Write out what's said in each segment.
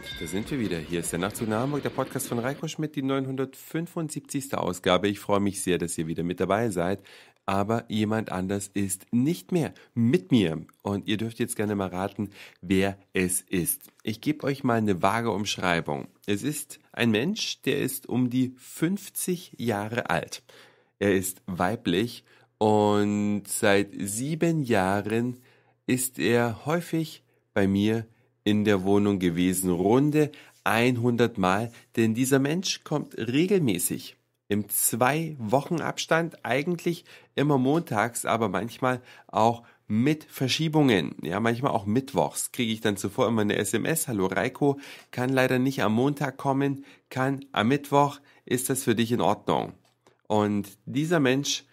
Und da sind wir wieder. Hier ist der Nachtzug nach Hamburg, der Podcast von Reiko Schmidt, die 975. Ausgabe. Ich freue mich sehr, dass ihr wieder mit dabei seid. Aber jemand anders ist nicht mehr mit mir. Und ihr dürft jetzt gerne mal raten, wer es ist. Ich gebe euch mal eine vage Umschreibung. Es ist ein Mensch, der ist um die 50 Jahre alt. Er ist weiblich und seit sieben Jahren ist er häufig bei mir in der Wohnung gewesen, runde 100 Mal, denn dieser Mensch kommt regelmäßig im zwei Wochen Abstand, eigentlich immer montags, aber manchmal auch mit Verschiebungen. Ja, manchmal auch mittwochs kriege ich dann zuvor immer eine SMS. Hallo Reiko, kann leider nicht am Montag kommen, kann am Mittwoch. Ist das für dich in Ordnung? Und dieser Mensch,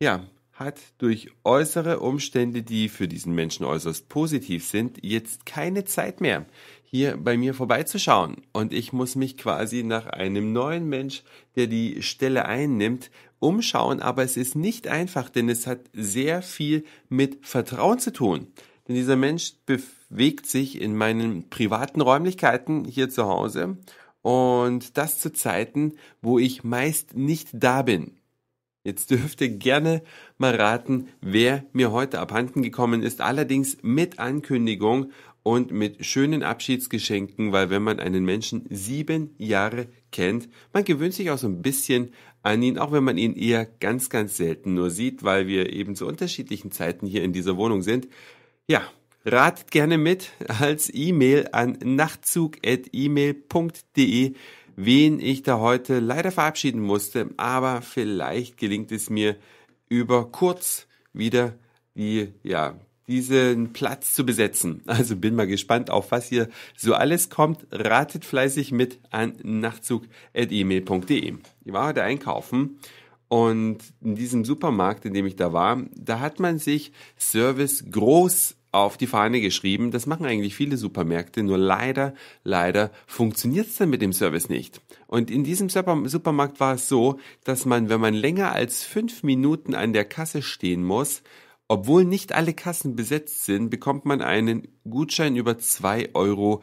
ja, hat durch äußere Umstände, die für diesen Menschen äußerst positiv sind, jetzt keine Zeit mehr, hier bei mir vorbeizuschauen. Und ich muss mich quasi nach einem neuen Mensch, der die Stelle einnimmt, umschauen. Aber es ist nicht einfach, denn es hat sehr viel mit Vertrauen zu tun. Denn dieser Mensch bewegt sich in meinen privaten Räumlichkeiten hier zu Hause und das zu Zeiten, wo ich meist nicht da bin. Jetzt dürft ihr gerne mal raten, wer mir heute abhanden gekommen ist, allerdings mit Ankündigung und mit schönen Abschiedsgeschenken, weil wenn man einen Menschen sieben Jahre kennt, man gewöhnt sich auch so ein bisschen an ihn, auch wenn man ihn eher ganz, ganz selten nur sieht, weil wir eben zu unterschiedlichen Zeiten hier in dieser Wohnung sind. Ja, ratet gerne mit als E-Mail an nachtzug.email.de wen ich da heute leider verabschieden musste, aber vielleicht gelingt es mir über kurz wieder die, ja, diesen Platz zu besetzen. Also bin mal gespannt, auf was hier so alles kommt. Ratet fleißig mit an nachtzug.email.de. Ich war heute einkaufen und in diesem Supermarkt, in dem ich da war, da hat man sich Service groß auf die Fahne geschrieben. Das machen eigentlich viele Supermärkte, nur leider, leider funktioniert es dann mit dem Service nicht. Und in diesem Supermarkt war es so, dass man, wenn man länger als fünf Minuten an der Kasse stehen muss, obwohl nicht alle Kassen besetzt sind, bekommt man einen Gutschein über 2,50 Euro.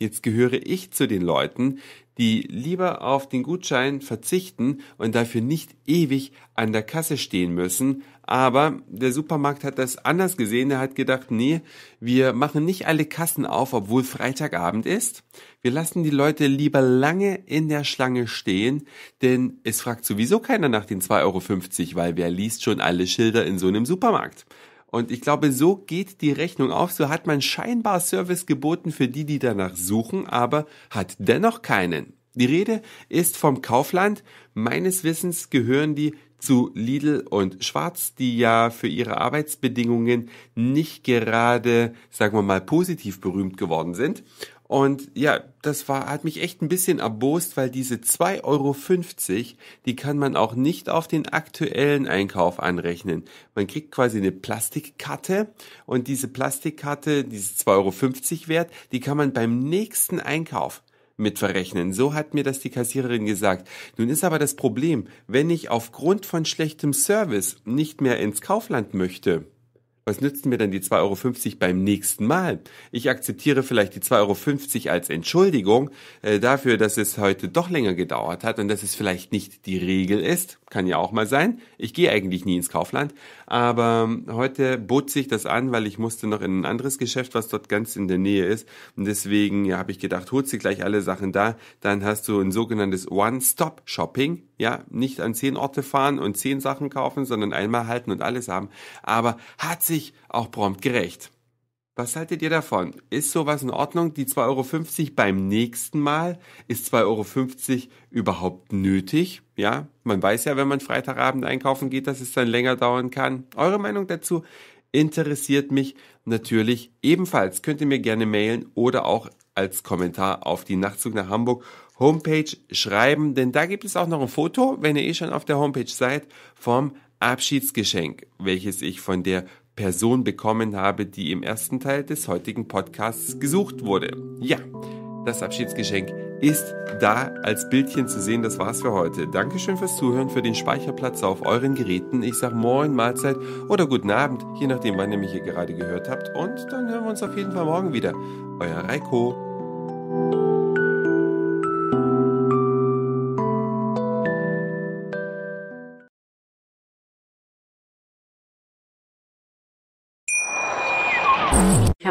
Jetzt gehöre ich zu den Leuten, die lieber auf den Gutschein verzichten und dafür nicht ewig an der Kasse stehen müssen. Aber der Supermarkt hat das anders gesehen. Er hat gedacht, nee, wir machen nicht alle Kassen auf, obwohl Freitagabend ist. Wir lassen die Leute lieber lange in der Schlange stehen, denn es fragt sowieso keiner nach den 2,50 Euro, weil wer liest schon alle Schilder in so einem Supermarkt? Und ich glaube, so geht die Rechnung auf. So hat man scheinbar Service geboten für die, die danach suchen, aber hat dennoch keinen. Die Rede ist vom Kaufland. Meines Wissens gehören die zu Lidl und Schwarz, die ja für ihre Arbeitsbedingungen nicht gerade, sagen wir mal, positiv berühmt geworden sind. Und ja, das war, hat mich echt ein bisschen erbost, weil diese 2,50 Euro, die kann man auch nicht auf den aktuellen Einkauf anrechnen. Man kriegt quasi eine Plastikkarte und diese Plastikkarte, diese 2,50 Euro wert, die kann man beim nächsten Einkauf mitverrechnen. So hat mir das die Kassiererin gesagt. Nun ist aber das Problem, wenn ich aufgrund von schlechtem Service nicht mehr ins Kaufland möchte, was nützen mir denn die 2,50 Euro beim nächsten Mal? Ich akzeptiere vielleicht die 2,50 Euro als Entschuldigung äh, dafür, dass es heute doch länger gedauert hat und dass es vielleicht nicht die Regel ist. Kann ja auch mal sein. Ich gehe eigentlich nie ins Kaufland. Aber heute bot sich das an, weil ich musste noch in ein anderes Geschäft, was dort ganz in der Nähe ist. Und deswegen ja, habe ich gedacht, holst sie gleich alle Sachen da. Dann hast du ein sogenanntes One-Stop-Shopping. Ja, nicht an zehn Orte fahren und zehn Sachen kaufen, sondern einmal halten und alles haben. Aber hat sich auch prompt gerecht. Was haltet ihr davon? Ist sowas in Ordnung? Die 2,50 Euro beim nächsten Mal? Ist 2,50 Euro überhaupt nötig? Ja, man weiß ja, wenn man Freitagabend einkaufen geht, dass es dann länger dauern kann. Eure Meinung dazu interessiert mich natürlich ebenfalls. Könnt ihr mir gerne mailen oder auch als Kommentar auf die Nachtzug nach Hamburg Homepage schreiben, denn da gibt es auch noch ein Foto, wenn ihr eh schon auf der Homepage seid, vom Abschiedsgeschenk, welches ich von der Person bekommen habe, die im ersten Teil des heutigen Podcasts gesucht wurde. Ja, das Abschiedsgeschenk ist da als Bildchen zu sehen. Das war's für heute. Dankeschön fürs Zuhören, für den Speicherplatz auf euren Geräten. Ich sag Moin, Mahlzeit oder Guten Abend, je nachdem, wann ihr mich hier gerade gehört habt. Und dann hören wir uns auf jeden Fall morgen wieder. Euer Reiko.